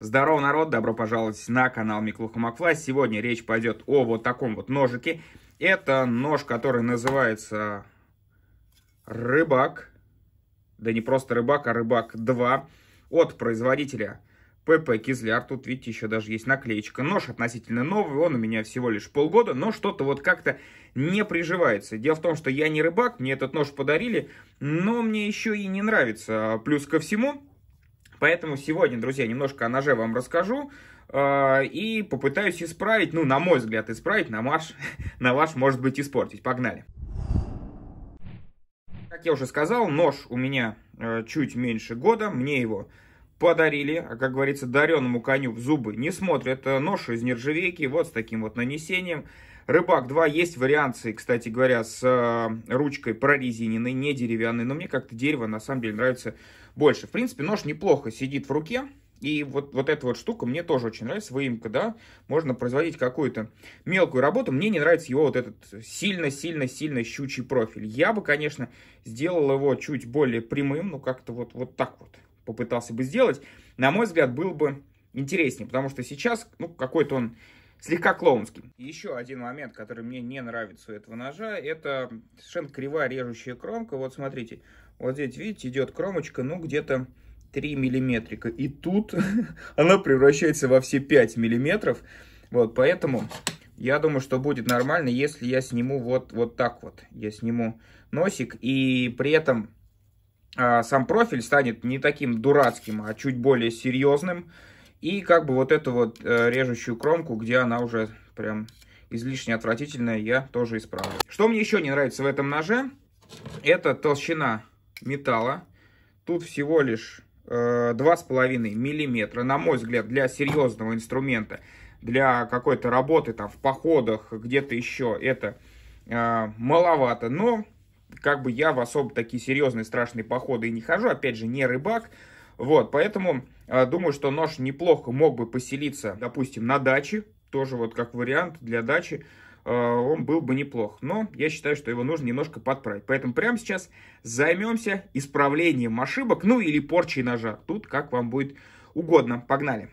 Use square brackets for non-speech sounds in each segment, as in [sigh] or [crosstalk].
Здорово, народ! Добро пожаловать на канал Миклуха Макфлай. Сегодня речь пойдет о вот таком вот ножике. Это нож, который называется «Рыбак». Да не просто «Рыбак», а «Рыбак-2» от производителя ПП Кизляр. Тут, видите, еще даже есть наклеечка. Нож относительно новый, он у меня всего лишь полгода, но что-то вот как-то не приживается. Дело в том, что я не рыбак, мне этот нож подарили, но мне еще и не нравится. Плюс ко всему, Поэтому сегодня, друзья, немножко о ноже вам расскажу э, и попытаюсь исправить, ну, на мой взгляд, исправить, на ваш, [laughs] на ваш может быть, испортить. Погнали! Как я уже сказал, нож у меня э, чуть меньше года, мне его подарили, а как говорится, даренному коню в зубы не смотрят. Нож из нержавейки, вот с таким вот нанесением. Рыбак 2 есть варианты, кстати говоря, с э, ручкой прорезиненной, не деревянной, но мне как-то дерево на самом деле нравится больше. В принципе, нож неплохо сидит в руке, и вот, вот эта вот штука мне тоже очень нравится, выемка, да, можно производить какую-то мелкую работу. Мне не нравится его вот этот сильно-сильно-сильно щучий профиль. Я бы, конечно, сделал его чуть более прямым, ну как-то вот, вот так вот попытался бы сделать, на мой взгляд, был бы интереснее, потому что сейчас, ну, какой-то он слегка клоунский. еще один момент, который мне не нравится у этого ножа, это совершенно кривая режущая кромка. Вот смотрите, вот здесь, видите, идет кромочка, ну, где-то 3 миллиметрика. И тут [laughs] она превращается во все 5 миллиметров. Вот, поэтому я думаю, что будет нормально, если я сниму вот, вот так вот. Я сниму носик и при этом а, сам профиль станет не таким дурацким, а чуть более серьезным. И как бы вот эту вот э, режущую кромку, где она уже прям излишне отвратительная, я тоже исправлю. Что мне еще не нравится в этом ноже, это толщина металла. Тут всего лишь 2,5 э, миллиметра, на мой взгляд, для серьезного инструмента, для какой-то работы там в походах, где-то еще, это э, маловато, но как бы я в особо такие серьезные страшные походы и не хожу, опять же, не рыбак, вот, поэтому э, думаю, что нож неплохо мог бы поселиться, допустим, на даче, тоже вот как вариант для дачи, э, он был бы неплох. Но я считаю, что его нужно немножко подправить. Поэтому прямо сейчас займемся исправлением ошибок, ну или порчей ножа. Тут как вам будет угодно. Погнали!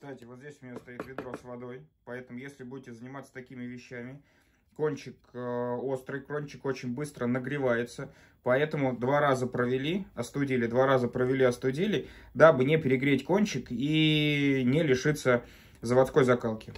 Кстати, вот здесь у меня стоит ведро с водой, поэтому если будете заниматься такими вещами, кончик э, острый, кончик очень быстро нагревается, поэтому два раза провели, остудили, два раза провели, остудили, дабы не перегреть кончик и не лишиться заводской закалки.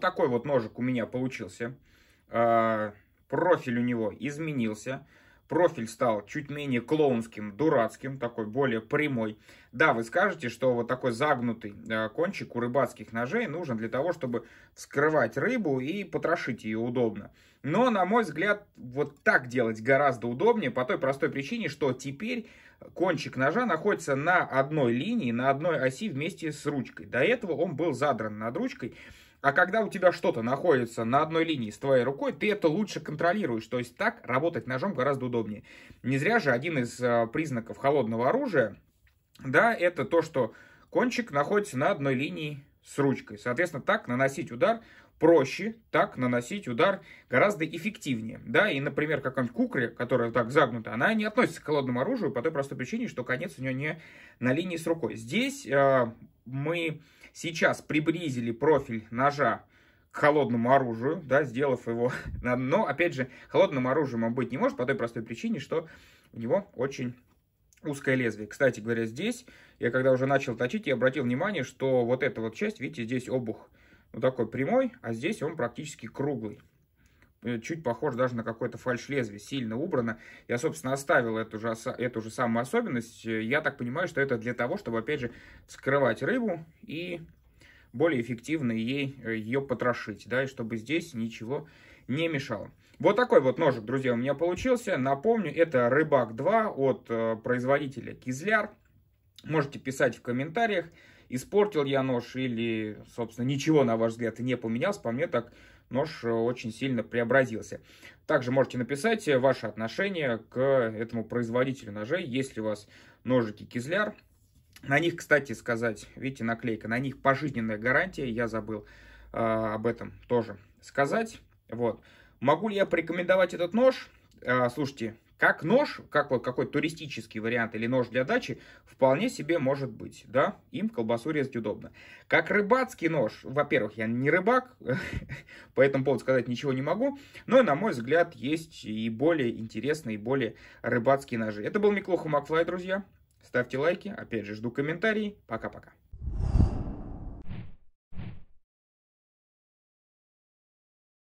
такой вот ножик у меня получился. А, профиль у него изменился. Профиль стал чуть менее клоунским, дурацким, такой более прямой. Да, вы скажете, что вот такой загнутый а, кончик у рыбацких ножей нужен для того, чтобы вскрывать рыбу и потрошить ее удобно. Но, на мой взгляд, вот так делать гораздо удобнее по той простой причине, что теперь кончик ножа находится на одной линии, на одной оси вместе с ручкой. До этого он был задран над ручкой. А когда у тебя что-то находится на одной линии с твоей рукой, ты это лучше контролируешь. То есть так работать ножом гораздо удобнее. Не зря же один из э, признаков холодного оружия, да, это то, что кончик находится на одной линии с ручкой. Соответственно, так наносить удар проще, так наносить удар гораздо эффективнее. Да, и, например, какая-нибудь кукря, которая так загнута, она не относится к холодному оружию по той простой причине, что конец у нее не на линии с рукой. Здесь э, мы Сейчас приблизили профиль ножа к холодному оружию, да, сделав его... [laughs] Но, опять же, холодным оружием он быть не может по той простой причине, что у него очень узкое лезвие. Кстати говоря, здесь, я когда уже начал точить, я обратил внимание, что вот эта вот часть, видите, здесь обух ну, такой прямой, а здесь он практически круглый. Э, чуть похож даже на какое-то фальш-лезвие, сильно убрано. Я, собственно, оставил эту же, эту же самую особенность. Э, я так понимаю, что это для того, чтобы, опять же, скрывать рыбу и более эффективно ей, э, ее потрошить, да, и чтобы здесь ничего не мешало. Вот такой вот ножик, друзья, у меня получился. Напомню, это Рыбак 2 от э, производителя Кизляр. Можете писать в комментариях, испортил я нож или, собственно, ничего, на ваш взгляд, и не поменялся. По мне так нож э, очень сильно преобразился. Также можете написать э, ваше отношение к этому производителю ножей, если у вас ножики кизляр. На них, кстати сказать, видите, наклейка, на них пожизненная гарантия, я забыл э, об этом тоже сказать. Вот. Могу ли я порекомендовать этот нож? Э, слушайте, как нож, как вот какой туристический вариант или нож для дачи, вполне себе может быть, да, им колбасу резать удобно. Как рыбацкий нож, во-первых, я не рыбак, [laughs] по этому поводу сказать ничего не могу, но, на мой взгляд, есть и более интересные, и более рыбацкие ножи. Это был Миклуха Макфлай, друзья. Ставьте лайки, опять же, жду комментарии. Пока-пока.